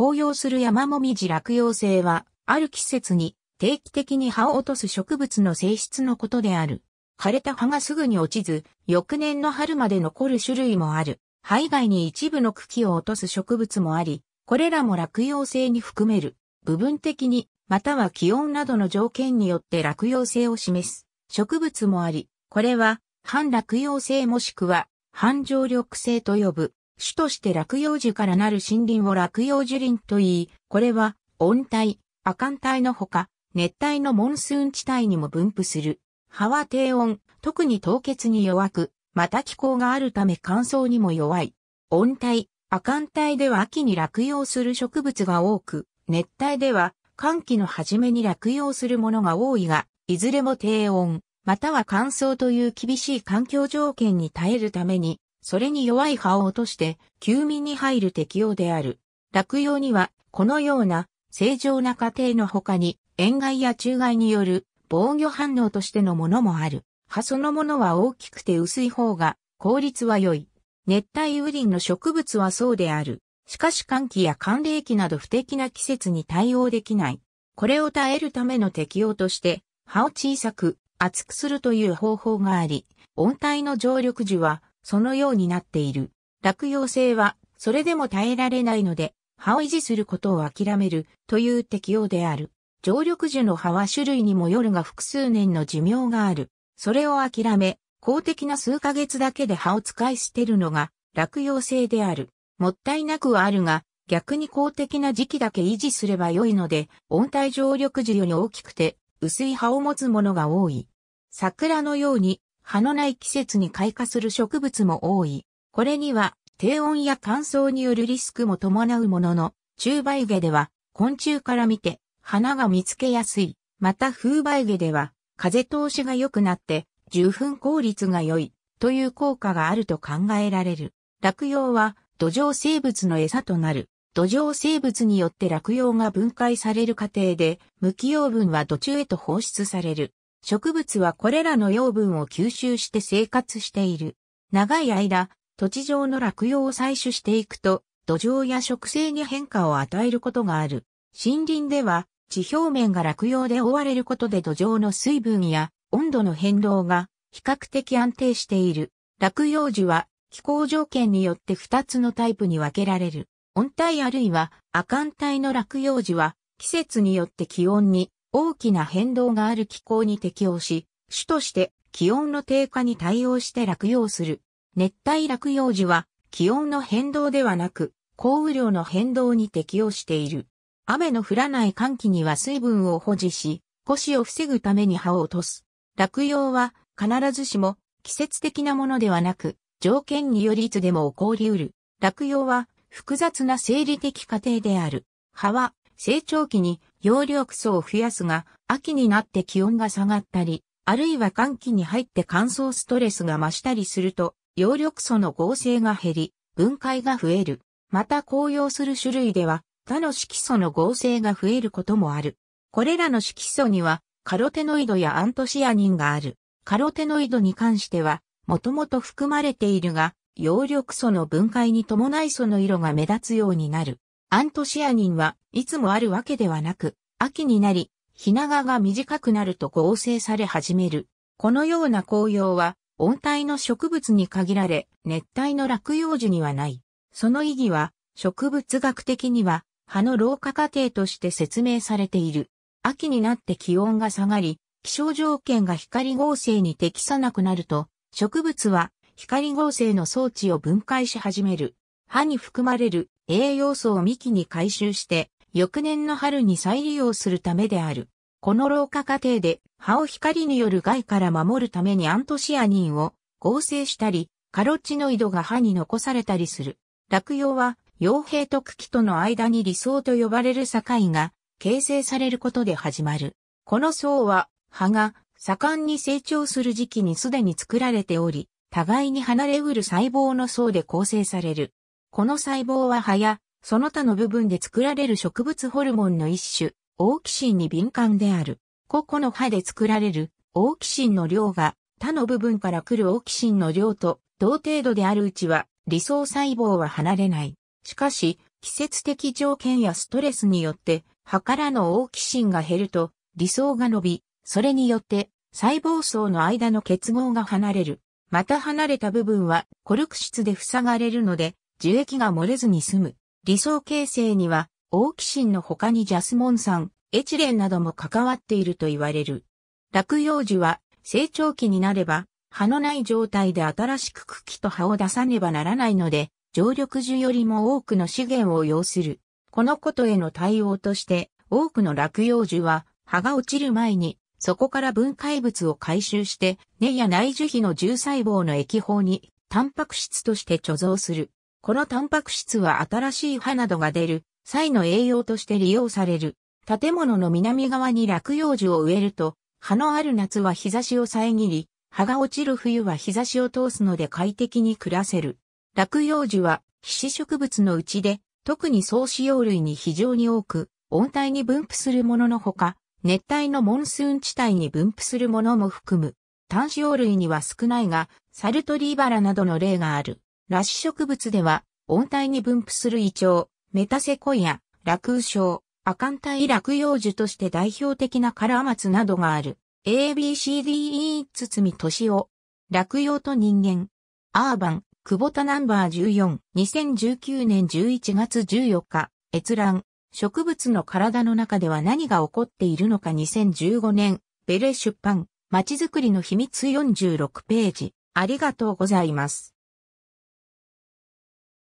紅葉する山もみじ落葉性は、ある季節に定期的に葉を落とす植物の性質のことである。枯れた葉がすぐに落ちず、翌年の春まで残る種類もある。葉以外に一部の茎を落とす植物もあり、これらも落葉性に含める。部分的に、または気温などの条件によって落葉性を示す。植物もあり、これは、半落葉性もしくは、半常緑性と呼ぶ。主として落葉樹からなる森林を落葉樹林と言い、これは温帯、亜寒帯のほか、熱帯のモンスーン地帯にも分布する。葉は低温、特に凍結に弱く、また気候があるため乾燥にも弱い。温帯、亜寒帯では秋に落葉する植物が多く、熱帯では寒気の初めに落葉するものが多いが、いずれも低温、または乾燥という厳しい環境条件に耐えるために、それに弱い葉を落として、休眠に入る適用である。落葉には、このような正常な過程の他に、塩害や中害による防御反応としてのものもある。葉そのものは大きくて薄い方が効率は良い。熱帯雨林の植物はそうである。しかし寒気や寒冷気など不適な季節に対応できない。これを耐えるための適用として、葉を小さく厚くするという方法があり、温帯の常緑樹はそのようになっている。落葉性は、それでも耐えられないので、葉を維持することを諦めるという適用である。常緑樹の葉は種類にもよるが複数年の寿命がある。それを諦め、公的な数ヶ月だけで葉を使い捨てるのが落葉性である。もったいなくはあるが、逆に公的な時期だけ維持すれば良いので、温帯常緑樹より大きくて薄い葉を持つものが多い。桜のように葉のない季節に開花する植物も多い。これには低温や乾燥によるリスクも伴うものの、中梅下では昆虫から見て花が見つけやすい。また風梅下では風通しが良くなって受粉効率が良いという効果があると考えられる。落葉は土壌生物の餌となる。土壌生物によって落葉が分解される過程で、無機養分は土中へと放出される。植物はこれらの養分を吸収して生活している。長い間、土地上の落葉を採取していくと、土壌や植生に変化を与えることがある。森林では、地表面が落葉で覆われることで土壌の水分や温度の変動が比較的安定している。落葉樹は気候条件によって2つのタイプに分けられる。温帯あるいは亜寒帯の落葉樹は季節によって気温に大きな変動がある気候に適応し、主として気温の低下に対応して落葉する。熱帯落葉樹は気温の変動ではなく、降雨量の変動に適応している。雨の降らない寒気には水分を保持し、腰を防ぐために葉を落とす。落葉は必ずしも季節的なものではなく、条件によりいつでも起こり得る。落葉は複雑な生理的過程である。葉は成長期に葉緑素を増やすが、秋になって気温が下がったり、あるいは寒気に入って乾燥ストレスが増したりすると、葉緑素の合成が減り、分解が増える。また紅葉する種類では、他の色素の合成が増えることもある。これらの色素には、カロテノイドやアントシアニンがある。カロテノイドに関しては、もともと含まれているが、葉緑素の分解に伴いその色が目立つようになる。アントシアニンはいつもあるわけではなく、秋になり、ひながが短くなると合成され始める。このような紅葉は、温帯の植物に限られ、熱帯の落葉樹にはない。その意義は、植物学的には、葉の老化過程として説明されている。秋になって気温が下がり、気象条件が光合成に適さなくなると、植物は光合成の装置を分解し始める。葉に含まれる栄養素を幹に回収して、翌年の春に再利用するためである。この老化過程で葉を光による害から守るためにアントシアニンを合成したり、カロチノイドが歯に残されたりする。落葉は、傭兵と茎との間に理想と呼ばれる境が形成されることで始まる。この層は、葉が盛んに成長する時期にすでに作られており、互いに離れうる細胞の層で構成される。この細胞は葉や、その他の部分で作られる植物ホルモンの一種、オーキシンに敏感である。個々の葉で作られるオーキシンの量が他の部分から来るオーキシンの量と同程度であるうちは理想細胞は離れない。しかし、季節的条件やストレスによって葉からのオーキシンが減ると理想が伸び、それによって細胞層の間の結合が離れる。また離れた部分はコルク質で塞がれるので樹液が漏れずに済む。理想形成には、オーキシンの他にジャスモン酸、エチレンなども関わっていると言われる。落葉樹は、成長期になれば、葉のない状態で新しく茎と葉を出さねばならないので、常緑樹よりも多くの資源を要する。このことへの対応として、多くの落葉樹は、葉が落ちる前に、そこから分解物を回収して、根や内樹皮の重細胞の液胞に、タンパク質として貯蔵する。このタンパク質は新しい葉などが出る際の栄養として利用される。建物の南側に落葉樹を植えると、葉のある夏は日差しを遮り、葉が落ちる冬は日差しを通すので快適に暮らせる。落葉樹は被植物のうちで、特に草子葉類に非常に多く、温帯に分布するもののほか、熱帯のモンスーン地帯に分布するものも含む。単子葉類には少ないが、サルトリーバラなどの例がある。裸子植物では、温帯に分布する胃腸、メタセコイア、ラクウショウ、アカンタ帯落葉樹として代表的なカラマツなどがある。ABCDE み年を、落葉と人間。アーバン、久保田ナンバー14。2019年11月14日。閲覧。植物の体の中では何が起こっているのか2015年。ベレ出版。まちづくりの秘密46ページ。ありがとうございます。